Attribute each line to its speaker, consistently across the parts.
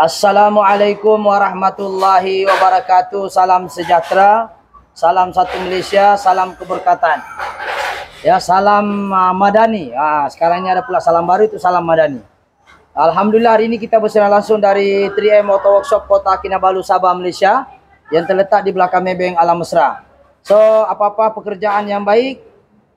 Speaker 1: Assalamualaikum warahmatullahi wabarakatuh. Salam sejahtera. Salam satu Malaysia. Salam keberkatan. Ya, salam uh, madani. Ah, sekarang ini ada pula salam baru itu salam madani. Alhamdulillah hari ini kita bersama langsung dari 3M Auto Workshop Kota Kinabalu Sabah Malaysia yang terletak di belakang Mebeng Alam Mesra. So, apa-apa pekerjaan yang baik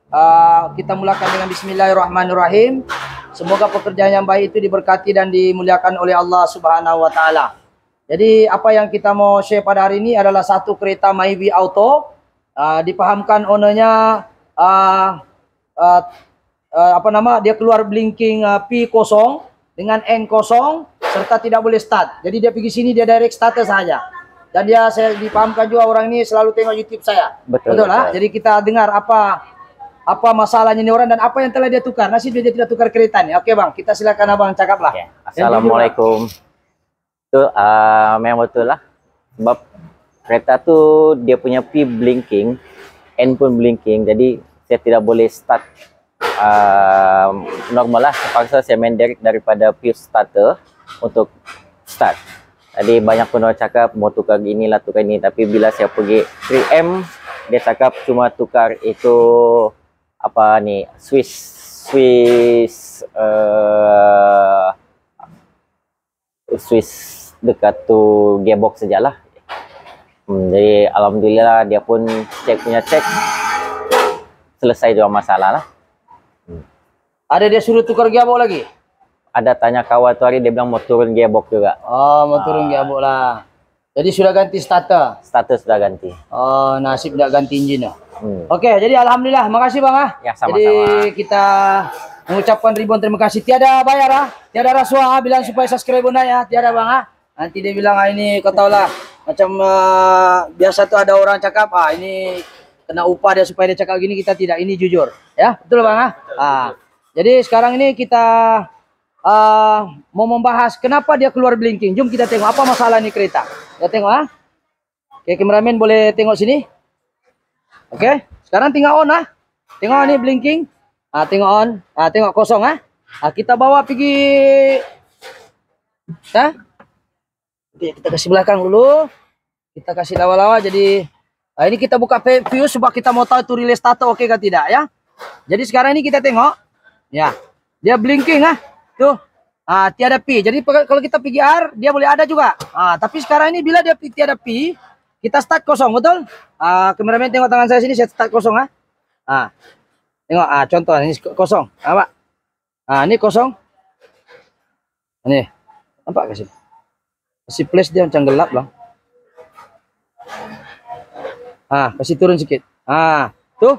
Speaker 1: uh, kita mulakan dengan bismillahirrahmanirrahim. Semoga pekerjaan yang baik itu diberkati dan dimuliakan oleh Allah Subhanahu wa taala. Jadi apa yang kita mau share pada hari ini adalah satu kereta Myvi Auto. Uh, dipahamkan ownernya uh, uh, uh, apa nama dia keluar blinking uh, P kosong dengan N kosong serta tidak boleh start. Jadi dia pergi sini dia direct starter saja. Dan dia saya dipahamkan juga orang ini selalu tengok YouTube saya. betul. lah. Jadi kita dengar apa apa masalahnya ini orang dan apa yang telah dia tukar nasib dia tidak tukar kereta nih oke bang kita silakan abang cakaplah ya. assalamualaikum itu uh, ah, memang betul lah sebab kereta tu dia punya P blinking N pun blinking jadi saya tidak boleh start uh, normal lah terpaksa saya main direct daripada P starter untuk start Tadi banyak pun orang cakap mau tukar gini lah tukar ini tapi bila saya pergi 3M dia cakap cuma tukar itu apa ni Swiss Swiss uh, Swiss dekat tu gearbox sajalah. Hmm, jadi alhamdulillah dia pun check punya check selesai dua masalah lah. Hmm. Ada dia suruh tukar gearbox lagi? Ada tanya kawan tu hari dia bilang mau turun gearbox juga. Oh, mau turun ah. gearbox lah. Jadi sudah ganti starter? Starter sudah ganti. Oh, nasib tak ganti engine lah. Hmm. Oke, jadi alhamdulillah, makasih Bang ah. Ya, sama-sama. Jadi kita mengucapkan ribuan terima kasih. Tiada bayar ah, tiada rasuah ah, bilang supaya subscribe bunda ya, ah. tiada Bang ah. Nanti dia bilang ah ini kau lah macam uh, biasa tuh ada orang cakap ah ini kena upah dia supaya dia cakap gini kita tidak ini jujur ya betul bang ah, ah. jadi sekarang ini kita uh, mau membahas kenapa dia keluar blinking jom kita tengok apa masalah ini kereta kita tengok ah oke kameramen boleh tengok sini Okay, sekarang tengok on ah. Tengok ni blinking. Ah tengok on. Ah tengok kosong ah. Ah kita bawa pergi Ha? Okay, kita kasih belakang dulu. Kita kasih lawa-lawa jadi ah, ini kita buka fuse sebab kita mau tahu itu relay starter okey ke tidak ya. Jadi sekarang ini kita tengok ya. Dia blinking ah. Tuh. Ah tiada P. Jadi kalau kita pergi R dia boleh ada juga. Ah tapi sekarang ini bila dia tiada P kita start kosong betul ah uh, kameramen tengok tangan saya sini saya start kosong ah ha? tengok ah contoh ini kosong apa ah ini kosong ini ah, nampak ke sini masih place dia macam gelap lah ah kasih turun sedikit. ah tu,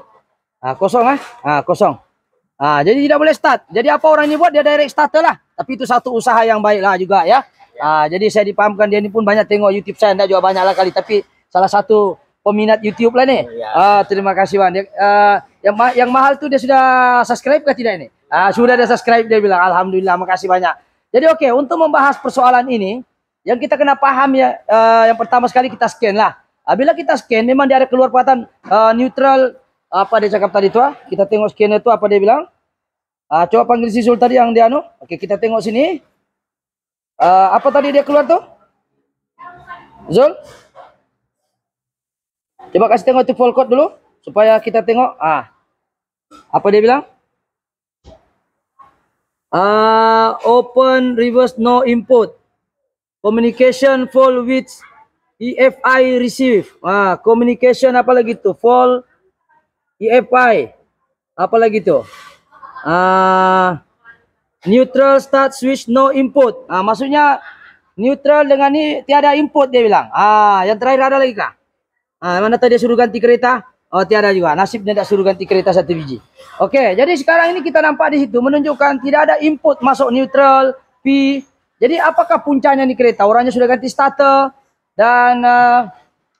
Speaker 1: ah kosong ah ah kosong Ah, jadi tidak boleh start. Jadi apa orang ini buat dia direct start lah. Tapi itu satu usaha yang baik lah juga ya. Ah, jadi saya dipahamkan dia ini pun banyak tengok YouTube saya, tidak juga banyak lah kali. Tapi salah satu peminat YouTube lah nih. Oh, ya. Uh, ah, terima kasih Wan. Yang, uh, ah, yang, ma yang mahal tuh dia sudah subscribe kah tidak ini? Uh, ah, sudah ada subscribe dia bilang alhamdulillah makasih banyak. Jadi oke okay, untuk membahas persoalan ini yang kita kena paham ya uh, yang pertama sekali kita scan lah. Uh, bila kita scan memang dia ada keluar patan uh, neutral apa dia cakap tadi tuh? Kita tengok scan itu apa dia bilang? Uh, coba panggil si tadi yang dia anu. Oke, okay, kita tengok sini. Uh, apa tadi dia keluar tuh? Zul? Coba kasih tengok tu full code dulu supaya kita tengok ah. Apa dia bilang? Uh, open reverse no input. Communication fault with EFI receive. Ah, uh, communication apa lagi tu? Fault EFI. Apa lagi tu? Ah, uh, neutral start switch no input. Ah, uh, maksudnya neutral dengan ni tiada input dia bilang. Ah, uh, yang terakhir ada lagi kah? Ha, ah, mana tadi dia suruh ganti kereta? Oh, tiada juga. Nasib dia tak suruh ganti kereta satu biji. Okey, jadi sekarang ini kita nampak di situ menunjukkan tidak ada input masuk neutral, P. Jadi apakah puncanya ni kereta? Orangnya sudah ganti starter dan uh,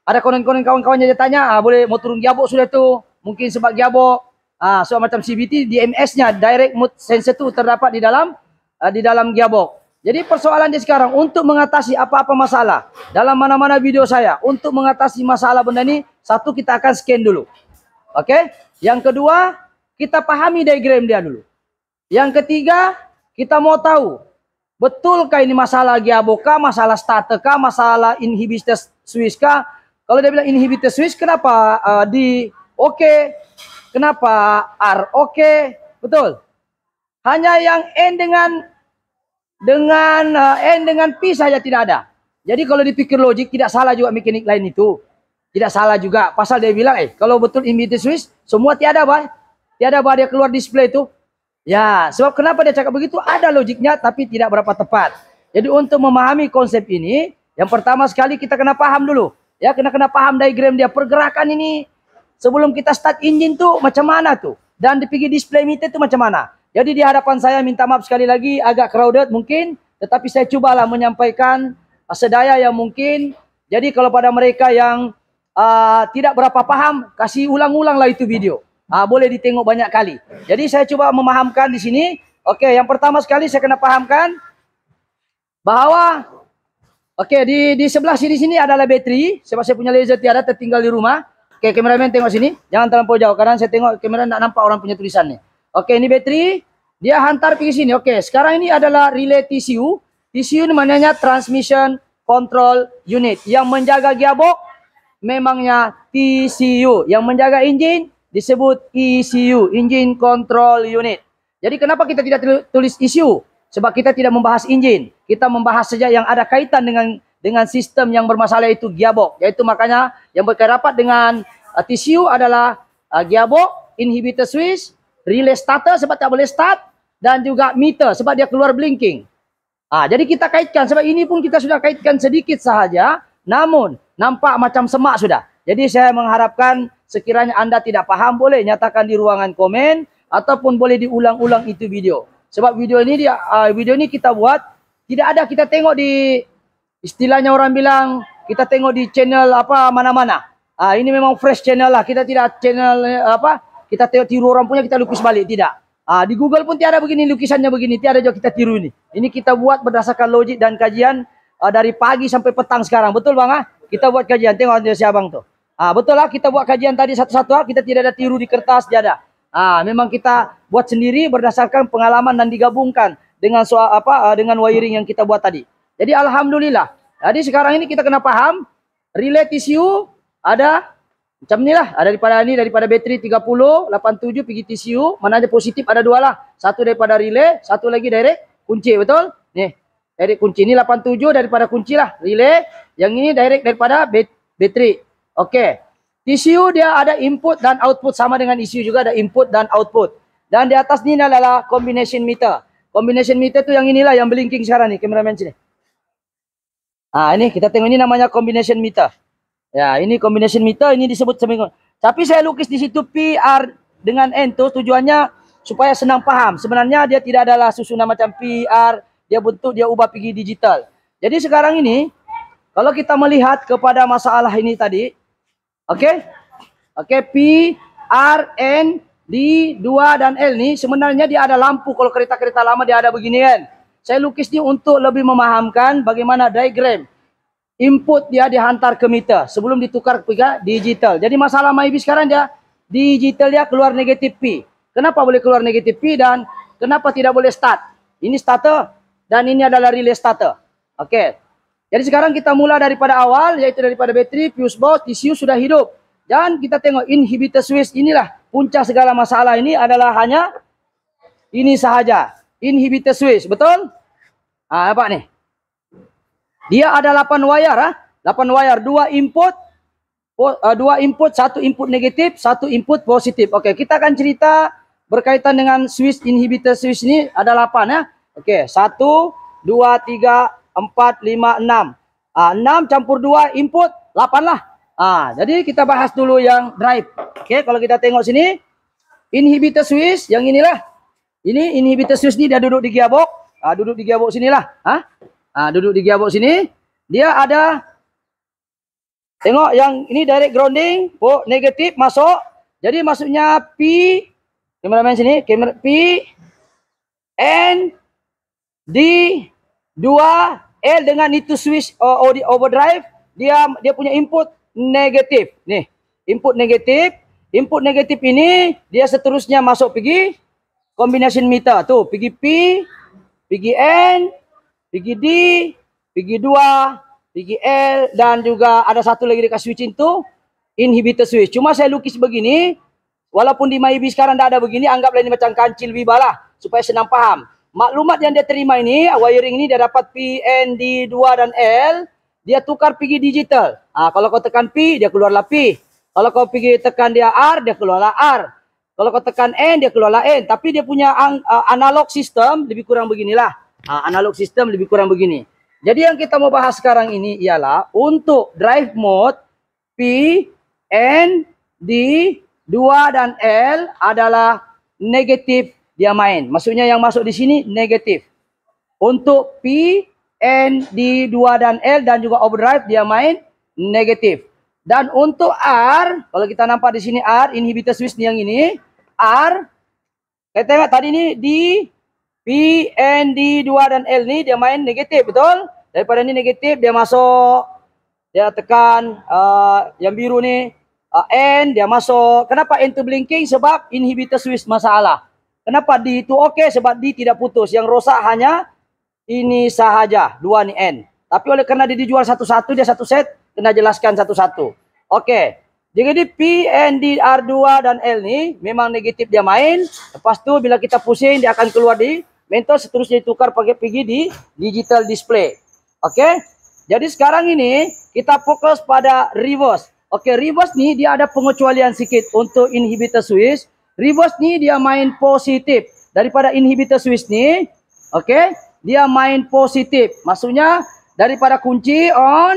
Speaker 1: ada konon-konon kawan-kawan yang dia tanya, ah, boleh mau turun giabok sudah tu? Mungkin sebab giabok. Ah, so macam CBT DMS-nya, direct mode sensor tu terdapat di dalam uh, di dalam giabok. Jadi persoalan persoalannya sekarang untuk mengatasi apa-apa masalah dalam mana-mana video saya untuk mengatasi masalah benda ini satu kita akan scan dulu. Oke? Okay? Yang kedua, kita pahami diagram dia dulu. Yang ketiga, kita mau tahu betulkah ini masalah giaboka, masalah stateka, masalah inhibitor swiska. Kalau dia bilang inhibitor swiss kenapa uh, di oke? Okay. Kenapa R oke? Okay. Betul. Hanya yang N dengan dengan uh, N dengan P saja tidak ada. Jadi kalau dipikir logik tidak salah juga mekanik lain itu. Tidak salah juga pasal dia bilang eh kalau betul imitasi Swiss semua tiada apa? Tiada apa dia keluar display itu. Ya, sebab kenapa dia cakap begitu? Ada logiknya tapi tidak berapa tepat. Jadi untuk memahami konsep ini, yang pertama sekali kita kena paham dulu. Ya, kena kena paham diagram dia pergerakan ini sebelum kita start engine tuh macam mana tuh dan dipikir display meter tuh macam mana. Jadi di hadapan saya minta maaf sekali lagi agak crowded mungkin tetapi saya cubalah menyampaikan ah, sedaya yang mungkin. Jadi kalau pada mereka yang uh, tidak berapa paham kasih ulang-ulanglah itu video. Uh, boleh ditengok banyak kali. Jadi saya cuba memahamkan di sini. Okey, yang pertama sekali saya kena pahamkan bahawa okey di di sebelah sini sini adalah bateri sebab saya punya laser tiada tertinggal di rumah. Okey, kameramen tengok sini. Jangan terlalu jauh kerana saya tengok kamera nak nampak orang punya tulisan ni. Okey, ini bateri. Dia hantar ke sini. Okey, sekarang ini adalah relay TCU. TCU ini maknanya Transmission Control Unit. Yang menjaga gearbox memangnya TCU. Yang menjaga enjin disebut ECU, Engine Control Unit. Jadi kenapa kita tidak tulis ECU? Sebab kita tidak membahas enjin. Kita membahas saja yang ada kaitan dengan dengan sistem yang bermasalah itu gearbox. Yaitu makanya yang berkait rapat dengan uh, TCU adalah uh, gearbox, inhibitor switch, relay starter sebab tak boleh start dan juga meter sebab dia keluar blinking. Ha, jadi kita kaitkan sebab ini pun kita sudah kaitkan sedikit sahaja namun nampak macam semak sudah. Jadi saya mengharapkan sekiranya anda tidak faham boleh nyatakan di ruangan komen ataupun boleh diulang-ulang itu video. Sebab video ini dia uh, video ini kita buat tidak ada kita tengok di istilahnya orang bilang kita tengok di channel apa mana-mana. Ah uh, ini memang fresh channel lah. Kita tidak channel eh, apa kita tengok tiru orang punya kita lukis balik tidak ah, di Google pun tiada begini lukisannya begini tiada juga kita tiru ini ini kita buat berdasarkan logik dan kajian ah, dari pagi sampai petang sekarang betul bang ah? kita buat kajian tengok si abang tuh ah, betul lah kita buat kajian tadi satu-satu ah, kita tidak ada tiru di kertas tiada ah, memang kita buat sendiri berdasarkan pengalaman dan digabungkan dengan soal apa dengan wiring yang kita buat tadi jadi alhamdulillah jadi sekarang ini kita kena paham relate issue ada macam ni lah. Ah, daripada ni, daripada bateri 30, 87, pergi TCU. Mana ada positif, ada dua lah. Satu daripada relay, satu lagi direct kunci, betul? Ni, direct kunci. Ni 87 daripada kunci lah, relay. Yang ini direct daripada bateri. Okey. TCU dia ada input dan output sama dengan ECU juga ada input dan output. Dan di atas ni adalah combination meter. Combination meter tu yang inilah yang blinking sekarang ni, kameraman sini. Ah ini kita tengok ini namanya combination meter. Ya, ini combination meter ini disebut semikon. Tapi saya lukis di situ PR dengan N tu tujuannya supaya senang faham. Sebenarnya dia tidak adalah susunan macam PR, dia bentuk dia ubah pergi digital. Jadi sekarang ini kalau kita melihat kepada masalah ini tadi, okey? Okey, P, R, N, D, 2 dan L ni sebenarnya dia ada lampu kalau kereta-kereta lama dia ada begini kan. Saya lukis ni untuk lebih memahamkan bagaimana diagram input dia dihantar ke meter sebelum ditukar ke digital. Jadi masalah MyBee sekarang dia digital dia keluar negatif P. Kenapa boleh keluar negatif P dan kenapa tidak boleh start? Ini starter dan ini adalah relay starter. Okay. Jadi sekarang kita mula daripada awal yaitu daripada bateri, fuse box, TCU sudah hidup. Dan kita tengok inhibitor switch inilah puncak segala masalah ini adalah hanya ini sahaja. Inhibitor switch, betul? Ah, ha, apa ni? Dia ada 8 wire, ah. 8 wire, 2 input, eh, dua input, satu input negatif, satu input positif. Oke, okay, kita akan cerita berkaitan dengan switch inhibitor switch ini ada 8 ya. Ah. Oke, okay, 1 2 3 4 5 6. Ah, 6 campur 2 input 8 lah. Ah, jadi kita bahas dulu yang drive. Oke, okay, kalau kita tengok sini inhibitor switch yang inilah. Ini inhibitor switch ini dia duduk di gearbox. Ah, duduk di gearbox sinilah. Ah, Ha, duduk di gearbox sini. Dia ada. Tengok yang ini direct grounding. Port negatif masuk. Jadi maksudnya P. kamera Kameraman sini. Kamera P. N. D. dua L dengan itu switch uh, overdrive. Dia dia punya input negatif. nih Input negatif. Input negatif ini dia seterusnya masuk pergi. kombinasi meter tu. Pergi P. Pergi N. Gigi D, gigi 2, gigi L dan juga ada satu lagi dekat switch itu inhibitor switch. Cuma saya lukis begini walaupun di Maybe sekarang dah ada begini anggaplah ini macam kancil Viva lah, supaya senang faham. Maklumat yang dia terima ini wiring ini dia dapat P, N, D, 2 dan L dia tukar pergi digital. Ha, kalau kau tekan P, dia keluarlah P. Kalau kau pergi tekan dia R, dia keluarlah R. Kalau kau tekan N, dia keluarlah N. Tapi dia punya uh, analog system lebih kurang beginilah uh, analog system lebih kurang begini. Jadi yang kita mau bahas sekarang ini ialah untuk drive mode P, N, D, 2 dan L adalah negatif dia main. Maksudnya yang masuk di sini negatif. Untuk P, N, D, 2 dan L dan juga overdrive dia main negatif. Dan untuk R, kalau kita nampak di sini R, inhibitor switch yang ini, R, kita tengok tadi ini di P, N, D, 2 dan L ni dia main negatif betul? Daripada ni negatif dia masuk dia tekan uh, yang biru ni uh, N dia masuk. Kenapa N tu blinking? Sebab inhibitor switch masalah. Kenapa D tu okey? Sebab D tidak putus. Yang rosak hanya ini sahaja. Dua ni N. Tapi oleh kerana dia dijual satu-satu dia satu set kena jelaskan satu-satu. Okey. Jadi P, N, D, R2 dan L ni memang negatif dia main. Lepas tu bila kita pusing dia akan keluar di mentos seterusnya ditukar pakai pergi di digital display. Okay, Jadi sekarang ini kita fokus pada reverse. Okay, reverse ni dia ada pengecualian sikit untuk inhibitor switch. Reverse ni dia main positif daripada inhibitor switch ni. Okay, dia main positif. Maksudnya daripada kunci on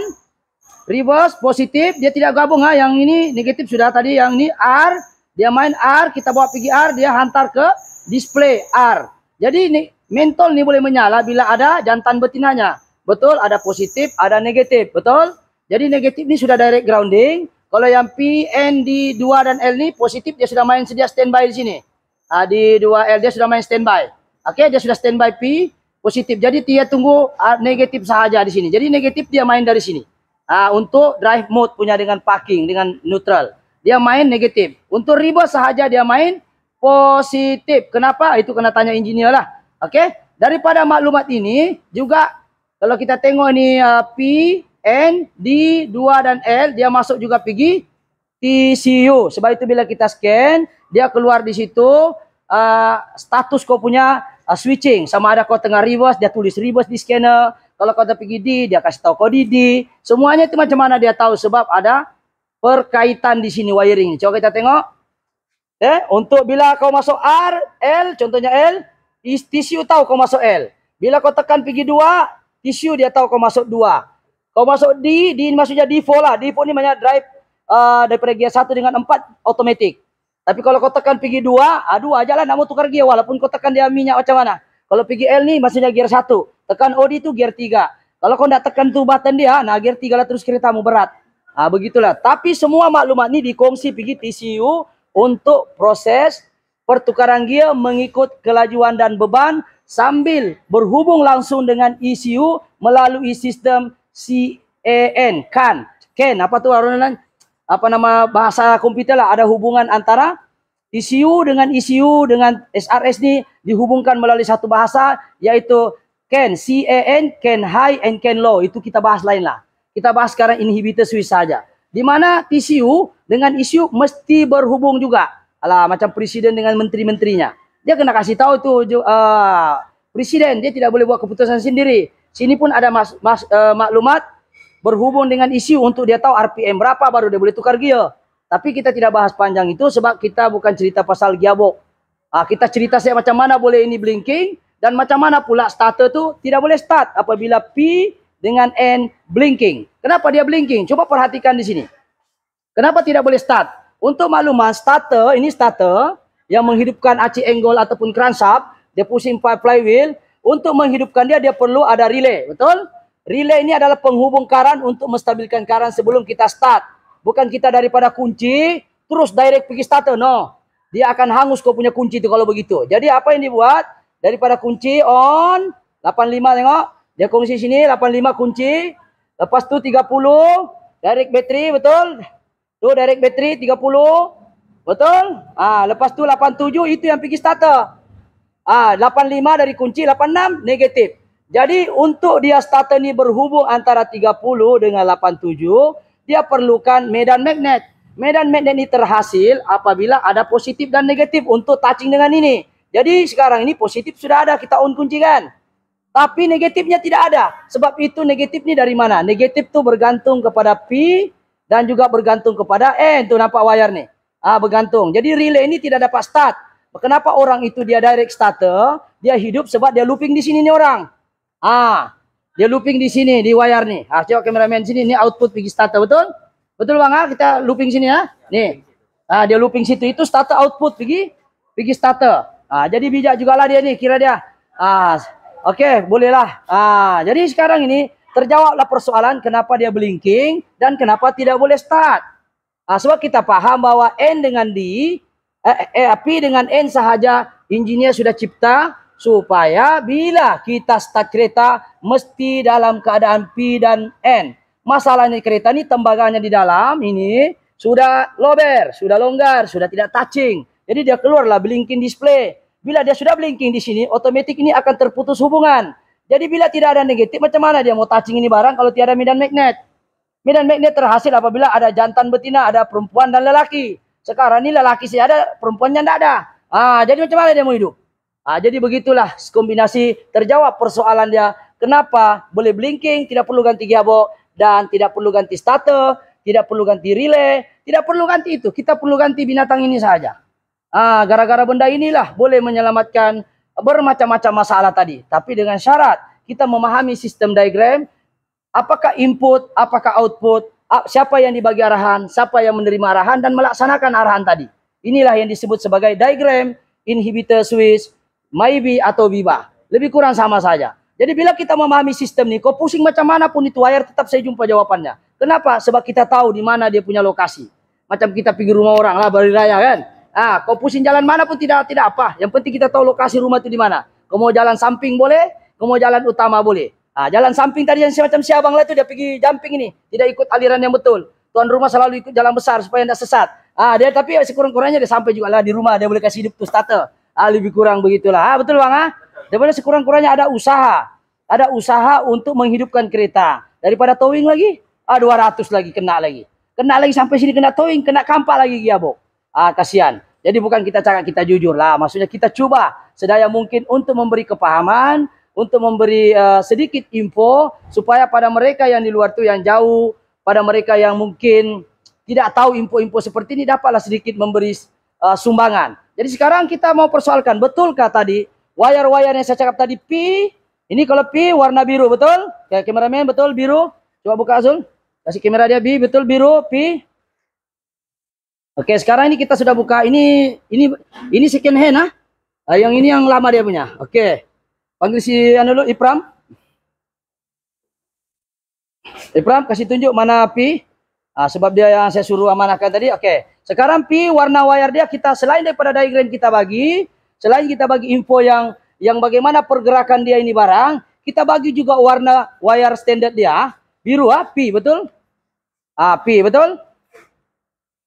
Speaker 1: reverse positif dia tidak gabung ah. yang ini negatif sudah tadi yang ini R dia main R kita bawa pergi R dia hantar ke display R. Oke Jadi ini mentol ini boleh menyala bila ada jantan betinanya. Betul, ada positif, ada negatif, betul? Jadi negatif ini sudah direct grounding. Kalau yang P, N, D, 2 dan L ini positif dia sudah main sedia standby di sini. Nah, di 2 L dia sudah main standby. Oke, okay, dia sudah standby P positif. Jadi dia tunggu negatif saja di sini. Jadi negatif dia main dari sini. Nah, untuk drive mode punya dengan parking dengan neutral. Dia main negatif. Untuk riba saja dia main positif. Kenapa? Itu kena tanya engineer lah. Okey. Daripada maklumat ini juga kalau kita tengok ni uh, P, N, D, 2 dan L dia masuk juga pergi TCU. Sebab itu bila kita scan dia keluar di situ uh, status kau punya uh, switching. Sama ada kau tengah reverse dia tulis reverse di scanner. Kalau kau dah pergi D dia kasih tahu kau D, D. Semuanya itu macam mana dia tahu sebab ada perkaitan di sini wiring. Coba kita tengok. Eh, untuk bila kau masuk R, L, contohnya L, tisu tahu kau masuk L. Bila kau tekan pergi 2, tisu dia tahu kau masuk 2. Kau masuk D, D maksudnya D4 lah. D4 ini banyak drive uh, daripada gear 1 dengan 4, automatic. Tapi kalau kau tekan pergi 2, aduh aja lah nak mau tukar gear walaupun kau tekan dia minyak macam mana. Kalau pergi L ni maksudnya gear 1. Tekan OD itu gear 3. Kalau kau tidak tekan tu button dia, nah gear 3 lah terus keretamu berat. Ah begitulah. Tapi semua maklumat ni dikongsi pergi TCU, untuk proses pertukaran gear mengikut kelajuan dan beban sambil berhubung langsung dengan ECU melalui sistem CAN, CAN, CAN apa tu Arunan? Apa nama bahasa komputer lah ada hubungan antara ECU dengan ECU dengan SRS ni dihubungkan melalui satu bahasa yaitu CAN, CAN, CAN high and CAN low. Itu kita bahas lain lah. Kita bahas sekarang inhibitor switch saja di mana TCU dengan isu mesti berhubung juga. Alah macam presiden dengan menteri-menterinya. Dia kena kasih tahu tu uh, presiden dia tidak boleh buat keputusan sendiri. Sini pun ada mas, mas, uh, maklumat berhubung dengan isu untuk dia tahu RPM berapa baru dia boleh tukar gear. Tapi kita tidak bahas panjang itu sebab kita bukan cerita pasal giabok. Uh, ah, kita cerita saya macam mana boleh ini blinking dan macam mana pula starter tu tidak boleh start apabila P dengan N blinking. Kenapa dia blinking? Coba perhatikan di sini. Kenapa tidak boleh start? Untuk maklumat, starter, ini starter yang menghidupkan aci enggol ataupun kransap, dia pusing flywheel. Untuk menghidupkan dia, dia perlu ada relay. Betul? Relay ini adalah penghubung karan untuk menstabilkan karan sebelum kita start. Bukan kita daripada kunci, terus direct pergi starter. No. Dia akan hangus kau punya kunci itu kalau begitu. Jadi apa yang dibuat? Daripada kunci on, 85 tengok. Dia kongsi sini 85 kunci. Lepas tu 30 direct bateri betul? Tu direct bateri 30. Betul? Ah lepas tu 87 itu yang pergi starter. Ah ha, 85 dari kunci 86 negatif. Jadi untuk dia starter ni berhubung antara 30 dengan 87, dia perlukan medan magnet. Medan magnet ni terhasil apabila ada positif dan negatif untuk touching dengan ini. Jadi sekarang ini positif sudah ada kita on kunci kan? Tapi negatifnya tidak ada. Sebab itu negatif ni dari mana? Negatif tu bergantung kepada P dan juga bergantung kepada N. Tu nampak wayar ni. Ah ha, bergantung. Jadi relay ini tidak dapat start. Kenapa orang itu dia direct starter? Dia hidup sebab dia looping di sini ni orang. Ah, dia looping di sini di wayar ni. Ah, ha, cakap kameramen sini ni output pergi starter betul? Betul bang ah, kita looping sini ya. Ha? Ni. Ah, dia looping situ itu starter output pergi pergi starter. Ah, jadi bijak jugalah dia ni kira dia. Ah, Okey, bolehlah. Ah, jadi sekarang ini terjawablah persoalan kenapa dia blinking dan kenapa tidak boleh start. Ah, sebab kita faham bahawa N dengan D, eh, eh, P dengan N sahaja engineer sudah cipta supaya bila kita start kereta mesti dalam keadaan P dan N. Masalahnya kereta ni tembaganya di dalam ini sudah lober, sudah longgar, sudah tidak touching. Jadi dia keluarlah blinking display bila dia sudah blinking di sini, otomatik ini akan terputus hubungan. Jadi bila tidak ada negatif, macam mana dia mau touching ini barang kalau tiada medan magnet? Medan magnet terhasil apabila ada jantan betina, ada perempuan dan lelaki. Sekarang ini lelaki sih ada, perempuannya tidak ada. Ah, jadi macam mana dia mau hidup? Ah, jadi begitulah kombinasi terjawab persoalan dia. Kenapa boleh blinking, tidak perlu ganti giabok, dan tidak perlu ganti starter, tidak perlu ganti relay, tidak perlu ganti itu. Kita perlu ganti binatang ini saja. Ah, gara-gara benda inilah boleh menyelamatkan bermacam-macam masalah tadi. Tapi dengan syarat kita memahami sistem diagram, apakah input, apakah output, siapa yang dibagi arahan, siapa yang menerima arahan dan melaksanakan arahan tadi. Inilah yang disebut sebagai diagram inhibitor switch, maybe atau biba. Lebih kurang sama saja. Jadi bila kita memahami sistem ni, kau pusing macam mana pun itu wire tetap saya jumpa jawapannya. Kenapa? Sebab kita tahu di mana dia punya lokasi. Macam kita pergi rumah orang lah, beri raya kan. Ah, kau pusing jalan mana pun tidak tidak apa. Yang penting kita tahu lokasi rumah itu di mana. Kau mau jalan samping boleh, kau mau jalan utama boleh. Ah, jalan samping tadi yang semacam si abang lah itu dia pergi jumping ini, tidak ikut aliran yang betul. Tuan rumah selalu ikut jalan besar supaya tidak sesat. Ah, dia tapi sekurang-kurangnya dia sampai juga lah di rumah, dia boleh kasih hidup tu starter. Ah, lebih kurang begitulah. Ah, betul bang? Ah? Dia sekurang-kurangnya ada usaha. Ada usaha untuk menghidupkan kereta. Daripada towing lagi, ah 200 lagi kena lagi. Kena lagi sampai sini kena towing, kena kampak lagi Giabok. Ya, Ah, kasihan. Jadi bukan kita cakap kita jujur lah, maksudnya kita coba sedaya mungkin untuk memberi kepahaman, untuk memberi uh, sedikit info supaya pada mereka yang di luar tuh yang jauh, pada mereka yang mungkin tidak tahu info-info seperti ini dapatlah sedikit memberi uh, sumbangan. Jadi sekarang kita mau persoalkan, betulkah tadi wayar-wayar yang saya cakap tadi pi, ini kalau pi warna biru, betul? Ya, kameramen betul biru. Coba buka Azul. Kasih kamera dia B, betul biru, pi. Okey, sekarang ini kita sudah buka. Ini ini ini second hand ah. Ha? Yang ini yang lama dia punya. Okey. Panggil si anu dulu Ipram. Ipram kasih tunjuk mana api ah, Ha, sebab dia yang saya suruh amanahkan tadi. Okey. Sekarang pi warna wayar dia kita selain daripada diagram kita bagi, selain kita bagi info yang yang bagaimana pergerakan dia ini barang, kita bagi juga warna wayar standard dia. Ah. Biru api pi betul? api pi betul?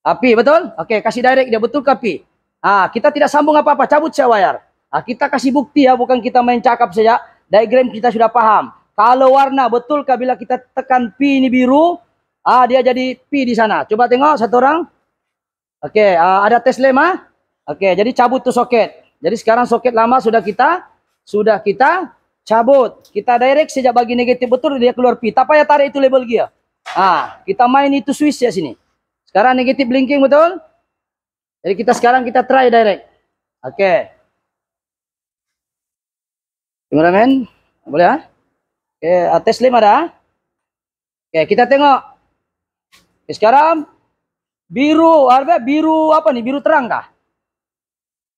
Speaker 1: Api betul? Okey, kasih direct dia betul ke api? Ah, kita tidak sambung apa-apa, cabut saya wayar. Ah, kita kasih bukti ya, bukan kita main cakap saja. Diagram kita sudah paham. Kalau warna betul ke bila kita tekan P ini biru, ah dia jadi P di sana. Coba tengok satu orang. Okey, ah, ada tes lema? Okey, jadi cabut tu soket. Jadi sekarang soket lama sudah kita sudah kita cabut. Kita direct sejak bagi negatif betul dia keluar P. Tak payah tarik itu label gear. Ah, kita main itu switch ya sini. Sekarang negatif blinking betul? Jadi kita sekarang kita try direct. Oke. Okay. men? boleh ah? Oke, okay, Teslim ada? Oke, okay, kita tengok. Okay, sekarang biru, apa biru apa nih? Biru terang kah?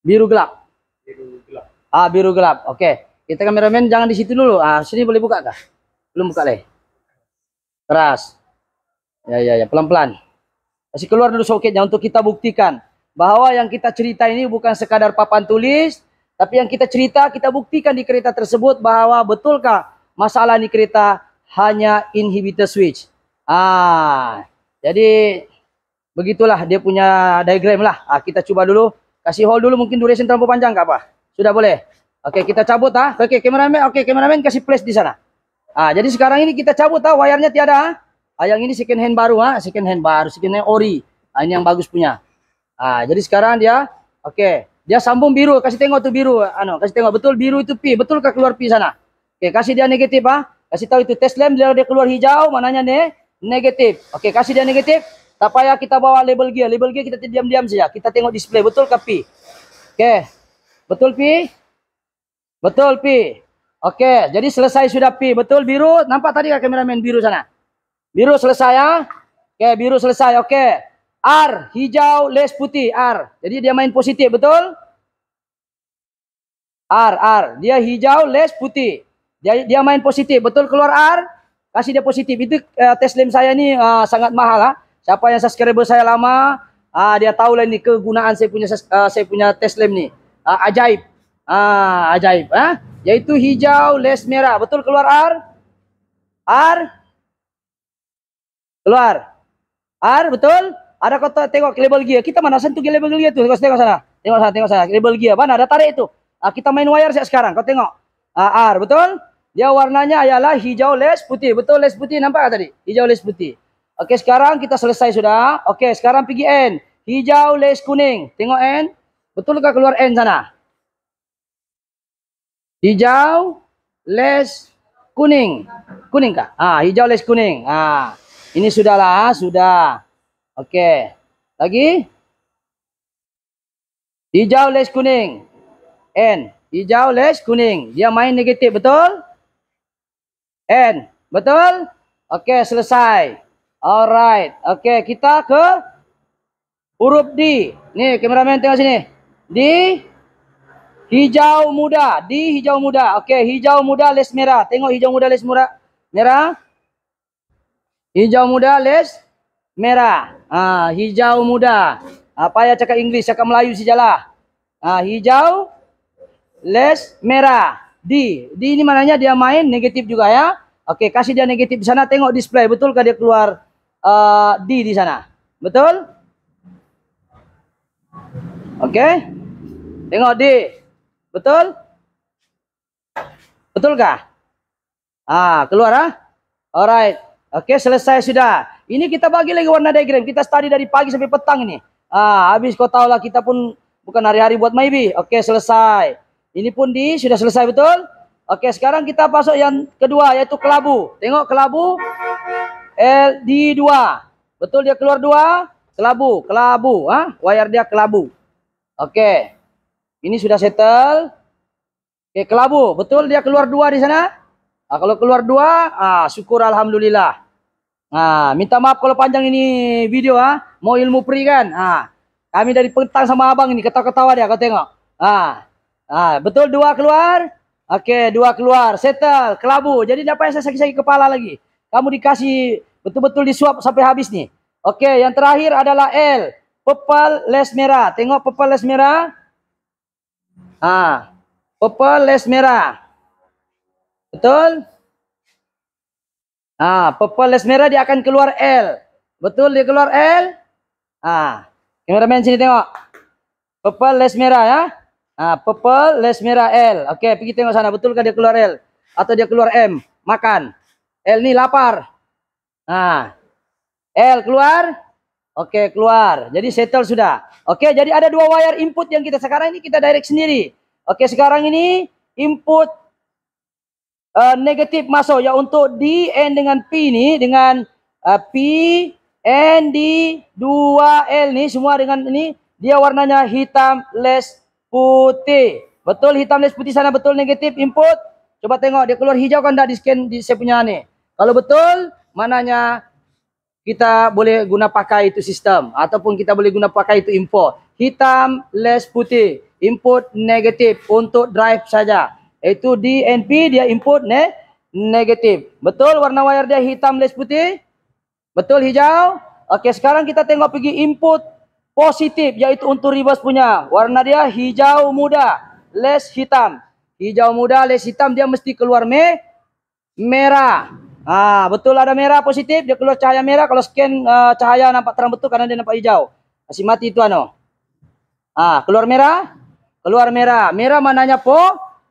Speaker 1: Biru gelap. Biru gelap. Ah, biru gelap. Oke. Okay. Kita kameramen jangan di situ dulu. Ah, sini boleh buka kah? Belum buka leh. Keras. Ya, ya, ya, pelan-pelan. Kasih keluar dulu soketnya untuk kita buktikan bahwa yang kita cerita ini bukan sekadar papan tulis, tapi yang kita cerita kita buktikan di kereta tersebut bahwa betulkah masalah di kereta hanya inhibitor switch. Ah, jadi begitulah dia punya diagram lah. Ah, kita coba dulu kasih hold dulu mungkin durasi terlalu panjang apa? Sudah boleh. Oke, kita cabut ah. Oke, kameramen, oke kameramen kasih place di sana. Ah, jadi sekarang ini kita cabut ah wayarnya tiada ah. Ah, yang ini second hand baru, ha? second hand baru, second hand ori. Ah, ini yang bagus punya. Ah, jadi sekarang dia, okay. Dia sambung biru, kasih tengok tu biru. Ano, kasih tengok betul biru itu pi, betul ke keluar pi sana? Okay, kasih dia negatif, ah. Ha? Kasih tahu itu test lamp, dia, dia keluar hijau, mananya ne? Negatif. Okay, kasih dia negatif. Tak payah kita bawa label gear, label gear kita diam-diam saja. Kita tengok display, betul ke pi? Okay. Betul pi? Betul pi. Okay, jadi selesai sudah pi. Betul biru, nampak tadi kamera main biru sana? Biru selesai ya. Ah? Oke, okay, biru selesai. Oke. Okay. R, hijau, les putih. R. Jadi dia main positif, betul? R, R. Dia hijau, les putih. Dia, dia main positif. Betul keluar R? Kasih dia positif. Itu uh, eh, tes lem saya ni uh, sangat mahal. Ha? Siapa yang subscriber saya lama, uh, dia tahu lah ni kegunaan saya punya, uh, saya punya tes lem ni. Uh, ajaib. Uh, ajaib. Ha? Iaitu hijau, les merah. Betul keluar R? R? Keluar. R betul? Ada kota tengok label gear. Kita mana sentuh label gear tu? Kau tengok sana. Tengok sana, tengok sana. Label gear. Mana ada tarik tu? Ah, kita main wire siap sekarang. Kau tengok. Ah, R betul? Dia warnanya ialah hijau les putih. Betul les putih nampak tak tadi? Hijau les putih. Okey sekarang kita selesai sudah. Okey sekarang pergi N. Hijau les kuning. Tengok N. Betul ke keluar N sana? Hijau les kuning. Kuning kah? Ah, hijau les kuning. Ah. Ini sudahlah, sudah. Okey. Lagi? Hijau les kuning. N. Hijau les kuning. Dia main negatif, betul? N. Betul? Okey, selesai. Alright. Okey, kita ke huruf D. Ni, kameramen tengok sini. D. Hijau muda. D, hijau muda. Okey, hijau muda les merah. Tengok hijau muda les merah. Merah. Hijau muda les merah. Ha, hijau muda. Apa ya cakap Inggeris, cakap Melayu sajalah. Ha, hijau les merah. D. di ini mananya dia main negatif juga ya. Okey, kasih dia negatif di sana tengok display betul ke dia keluar uh, di di sana. Betul? Okey. Tengok D. Betul? Betul kah? Ah, ha, keluar ah. Alright. Oke, selesai sudah. Ini kita bagi lagi warna diagram. Kita study dari pagi sampai petang ini. Ah, habis kau tahu lah kita pun bukan hari-hari buat maybe. Oke, selesai. Ini pun di sudah selesai betul? Oke, sekarang kita masuk yang kedua yaitu kelabu. Tengok kelabu L di dua. Betul dia keluar dua, kelabu, kelabu, ah, wire dia kelabu. Oke. Ini sudah settle. Oke, kelabu. Betul dia keluar dua di sana? Ah, kalau keluar dua, ah syukur alhamdulillah. Ha, minta maaf kalau panjang ini video ha. Mau ilmu peri kan? Ha. Kami dari Pentang sama abang ini ketawa-ketawa dia kau tengok. Ha. ha. betul dua keluar? Okey, dua keluar. Settle kelabu. Jadi enggak payah saya sakit-sakit kepala lagi. Kamu dikasih betul-betul disuap sampai habis nih. Okey, yang terakhir adalah L. Purple less merah. Tengok purple less merah. Ha. Purple less merah. Betul? Ah, pepeles merah dia akan keluar L. Betul dia keluar L? Ah, kameramen sini tengok. Purple les merah ya. Ah, purple les merah L. Oke, okay, pergi tengok sana. kan dia keluar L? Atau dia keluar M? Makan. L ni lapar. Ah, L keluar. Oke, okay, keluar. Jadi settle sudah. Oke, okay, jadi ada dua wire input yang kita sekarang ini kita direct sendiri. Oke, okay, sekarang ini input uh, negatif masuk ya untuk di n dengan P ni dengan uh, P N di 2 L ni semua dengan ini dia warnanya hitam less putih. Betul hitam less putih sana betul negatif input. Coba tengok dia keluar hijau kan dah di scan di saya punya ni. Kalau betul mananya kita boleh guna pakai itu sistem ataupun kita boleh guna pakai itu import. Hitam less putih, input negatif untuk drive saja. Itu DNP dia input ne negatif. Betul warna wayar dia hitam less putih? Betul hijau? Okey sekarang kita tengok pergi input positif yaitu untuk reverse punya. Warna dia hijau muda less hitam. Hijau muda less hitam dia mesti keluar me merah. Ah betul ada merah positif dia keluar cahaya merah kalau scan uh, cahaya nampak terang betul karena dia nampak hijau. Masih mati itu ano. Ah keluar merah? Keluar merah. Merah mananya po?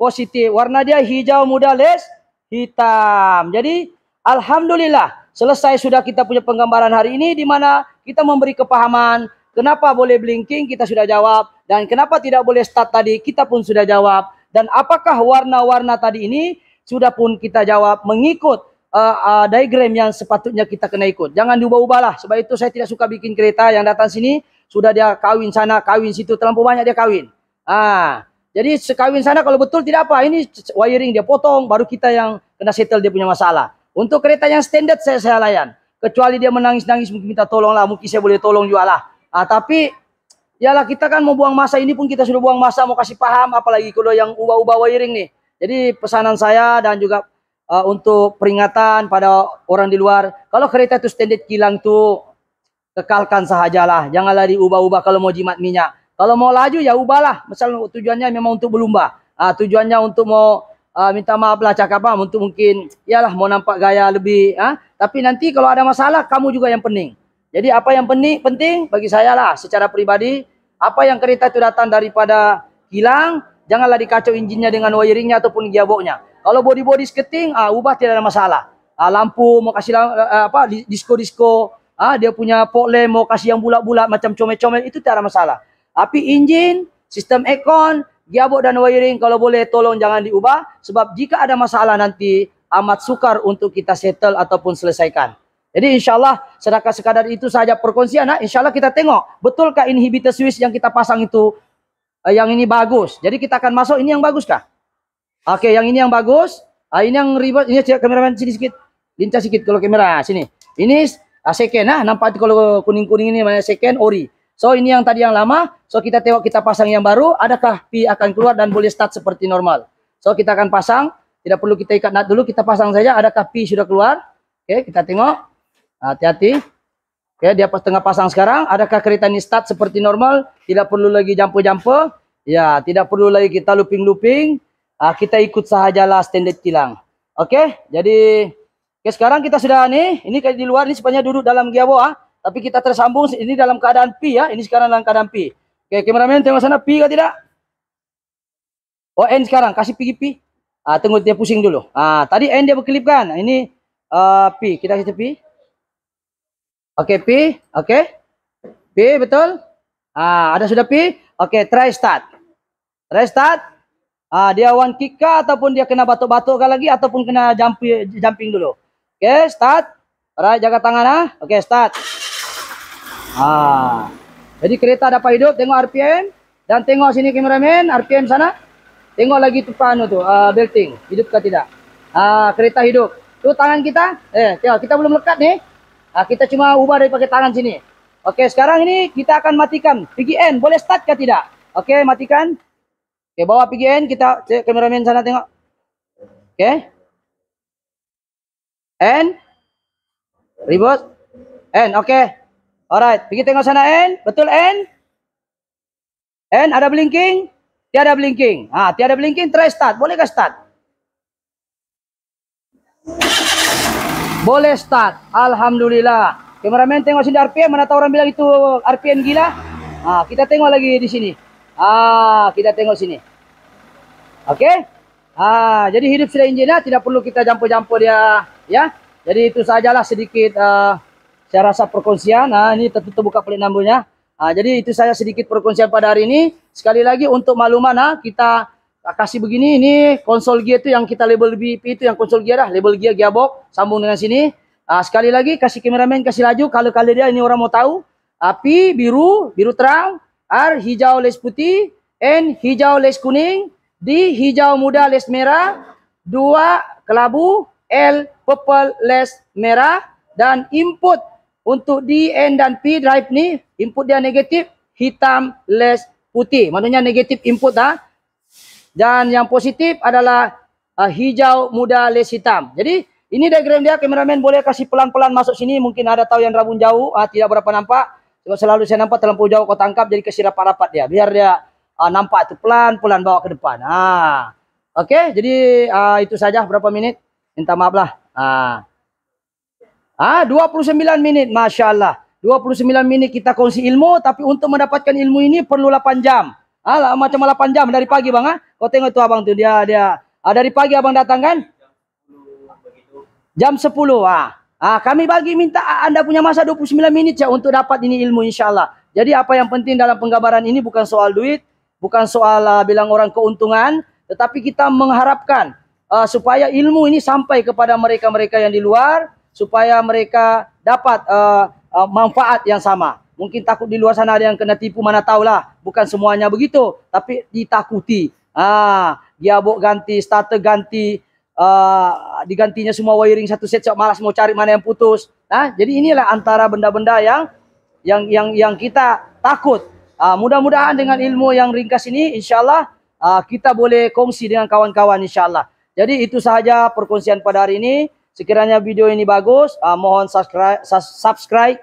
Speaker 1: positif. Warna dia hijau muda les hitam. Jadi alhamdulillah selesai sudah kita punya penggambaran hari ini di mana kita memberi kepahaman kenapa boleh blinking kita sudah jawab dan kenapa tidak boleh start tadi kita pun sudah jawab dan apakah warna-warna tadi ini sudah pun kita jawab mengikut uh, uh, diagram yang sepatutnya kita kena ikut. Jangan diubah ubah lah sebab itu saya tidak suka bikin kereta yang datang sini sudah dia kawin sana, kawin situ, terlalu banyak dia kawin. Ah. Jadi sekawin sana kalau betul tidak apa, ini wiring dia potong, baru kita yang kena settle dia punya masalah. Untuk kereta yang standard saya saya layan. Kecuali dia menangis-nangis mungkin minta tolong lah, mungkin saya boleh tolong juga lah. Ah, tapi ialah kita kan mau buang masa ini pun kita sudah buang masa mau kasih paham apalagi kalau yang ubah-ubah wiring nih. Jadi pesanan saya dan juga uh, untuk peringatan pada orang di luar, kalau kereta itu standard kilang tuh kekalkan sahajalah, janganlah diubah-ubah kalau mau jimat minyak. Kalau mau laju ya ubahlah. Misalnya tujuannya memang untuk berlumba. Ha, tujuannya untuk mau ha, minta maaf lah cakap apa. Untuk mungkin ialah mau nampak gaya lebih. Ha. Tapi nanti kalau ada masalah kamu juga yang pening. Jadi apa yang pening, penting bagi saya lah secara pribadi. Apa yang kereta itu datang daripada hilang. Janganlah dikacau enjinnya dengan wiringnya ataupun gearboxnya. Kalau body-body sketing ha, ubah tidak ada masalah. Ha, lampu mau kasih apa disco-disco. Ha, dia punya port lamp mau kasih yang bulat-bulat macam comel-comel itu tidak ada masalah. Api enjin, sistem aircon, gearbox dan wiring kalau boleh tolong jangan diubah sebab jika ada masalah nanti amat sukar untuk kita settle ataupun selesaikan. Jadi insyaallah sedekah sekadar itu saja perkongsian nah insyaallah kita tengok betulkah inhibitor switch yang kita pasang itu uh, yang ini bagus. Jadi kita akan masuk ini yang bagus kah? Okey, yang ini yang bagus. Uh, ini yang reverse ini cek kameraman sini sikit. Lincah sikit kalau kamera sini. Ini uh, second nah nampak kalau kuning-kuning ini mana second ori. So ini yang tadi yang lama. So kita tengok kita pasang yang baru. Adakah pi akan keluar dan boleh start seperti normal. So kita akan pasang. Tidak perlu kita ikat nak dulu. Kita pasang saja. Adakah pi sudah keluar. okay, kita tengok. Hati-hati. Oke okay, dia tengah pasang sekarang. Adakah kereta ini start seperti normal. Tidak perlu lagi jampu-jampu. Ya tidak perlu lagi kita looping-looping. Uh, kita ikut sahaja lah standard kilang. okay, jadi. okay, sekarang kita sudah ni. Ini kayak di luar. ni sepertinya duduk dalam giawa. Oke. Ah tapi kita tersambung ini dalam keadaan P ya ini sekarang dalam keadaan pi oke kameramen tengok sana P atau tidak oh n sekarang kasih pi P. ah tunggu dia pusing dulu ah tadi n dia berkelip kan ini uh, ah, pi kita kasih P. oke okay, P, oke okay. P betul ah ada sudah P, oke okay, try start try start ah dia one kick kah, ataupun dia kena batuk-batuk kah lagi ataupun kena jumping jumping dulu oke okay, start Alright, jaga tangan ha. Ah. Okay, start. Ha. Jadi kereta dapat hidup tengok RPM dan tengok sini kameramen RPM sana. Tengok lagi tu depan tu uh, belting hidup ke tidak. Ha, kereta hidup. Tu tangan kita. Eh tengok kita belum lekat ni. Ha, kita cuma ubah dari pakai tangan sini. Okey sekarang ini kita akan matikan PGN boleh start ke tidak. Okey matikan. Okey bawa PGN kita cek kameramen sana tengok. Okey. And reverse. And okey. Alright, pergi tengok sana N. Betul N? N ada blinking? Tiada blinking. Ha, tiada blinking, try start. bolehkah start? Boleh start. Alhamdulillah. Kameramen tengok sini RPM. Mana tahu orang bilang itu RPM gila? Ha, kita tengok lagi di sini. Ha, kita tengok sini. Okay? Ha, jadi hidup sudah injin lah. Tidak perlu kita jumpa-jumpa dia. Ya? Jadi itu sajalah sedikit... Uh, saya rasa perkongsian. Nah, ha, ini tetap terbuka pelik nambunya. Nah, ha, jadi itu saya sedikit perkongsian pada hari ini. Sekali lagi untuk maklumat nah, ha, kita kasih begini. Ini konsol gear itu yang kita label BP itu yang konsol gear lah Label gear gearbox sambung dengan sini. Nah, sekali lagi kasih kameramen kasih laju. Kalau kali dia ini orang mau tahu. Api biru, biru terang. R hijau les putih. N hijau les kuning. D hijau muda les merah. Dua kelabu. L purple les merah. Dan input untuk D DN dan P drive ni, input dia negatif, hitam less putih. Maknanya negatif input dah. Ha? Dan yang positif adalah uh, hijau muda less hitam. Jadi, ini diagram dia. Kameramen boleh kasih pelan-pelan masuk sini. Mungkin ada tahu yang rabun jauh, uh, tidak berapa nampak. Sebab selalu saya nampak terlampau jauh kau tangkap, jadi kasih rapat-rapat dia. Biar dia uh, nampak itu pelan-pelan bawa ke depan. Ah, uh, Okey, jadi uh, itu saja berapa minit. Minta maaf lah. Uh, Ah, Ha, 29 minit. Masya Allah. 29 minit kita kongsi ilmu. Tapi untuk mendapatkan ilmu ini perlu 8 jam. Ha, lah, macam 8 jam dari pagi bang. Ha? Kau tengok tu abang tu. Dia dia. Ha, dari pagi abang datang kan? Jam 10. Ha. Ha, kami bagi minta anda punya masa 29 minit ya untuk dapat ini ilmu insya Allah. Jadi apa yang penting dalam penggambaran ini bukan soal duit. Bukan soal uh, bilang orang keuntungan. Tetapi kita mengharapkan uh, supaya ilmu ini sampai kepada mereka-mereka yang di luar supaya mereka dapat uh, uh, manfaat yang sama. Mungkin takut di luar sana ada yang kena tipu mana tahulah. Bukan semuanya begitu. Tapi ditakuti. Ah, dia buat ganti, starter ganti. Uh, digantinya semua wiring satu set. Cok malas mau cari mana yang putus. Ah, jadi inilah antara benda-benda yang yang yang yang kita takut. Uh, mudah-mudahan dengan ilmu yang ringkas ini, insyaAllah uh, kita boleh kongsi dengan kawan-kawan insyaAllah. Jadi itu sahaja perkongsian pada hari ini. Sekiranya video ini bagus, uh, mohon subscribe, subscribe,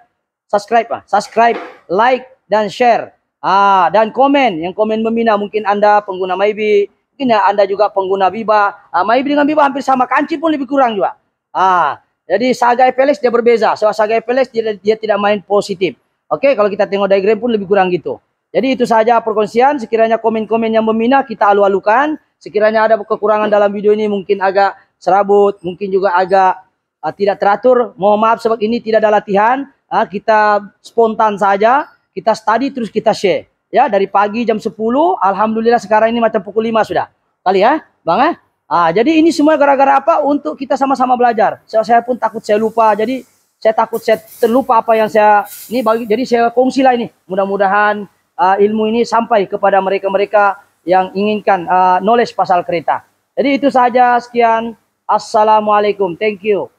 Speaker 1: subscribe, uh, ah, subscribe, like, dan share. Ah, dan komen, yang komen membina mungkin Anda pengguna Maybe, mungkin Anda juga pengguna Biba. Ah, Maybe dengan Biba hampir sama, Kanci pun lebih kurang juga. Ah, jadi Saga FLX dia berbeza. Soal Saga FLX dia, dia tidak main positif. Oke, okay, kalau kita tengok diagram pun lebih kurang gitu. Jadi itu saja perkongsian, sekiranya komen-komen yang membina kita alu-alukan. Sekiranya ada kekurangan dalam video ini mungkin agak serabut, mungkin juga agak uh, tidak teratur. Mohon maaf sebab ini tidak ada latihan, uh, kita spontan saja, kita study terus kita share. Ya, dari pagi jam 10, alhamdulillah sekarang ini macam pukul 5 sudah. Kali ya, Bang ya? Ah, jadi ini semua gara-gara apa? Untuk kita sama-sama belajar. Saya, saya pun takut saya lupa. Jadi saya takut saya terlupa apa yang saya ini bagi. Jadi saya kongsilah ini. Mudah-mudahan uh, ilmu ini sampai kepada mereka-mereka yang inginkan uh, knowledge pasal kereta. Jadi itu saja sekian. Assalamualaikum. Thank you.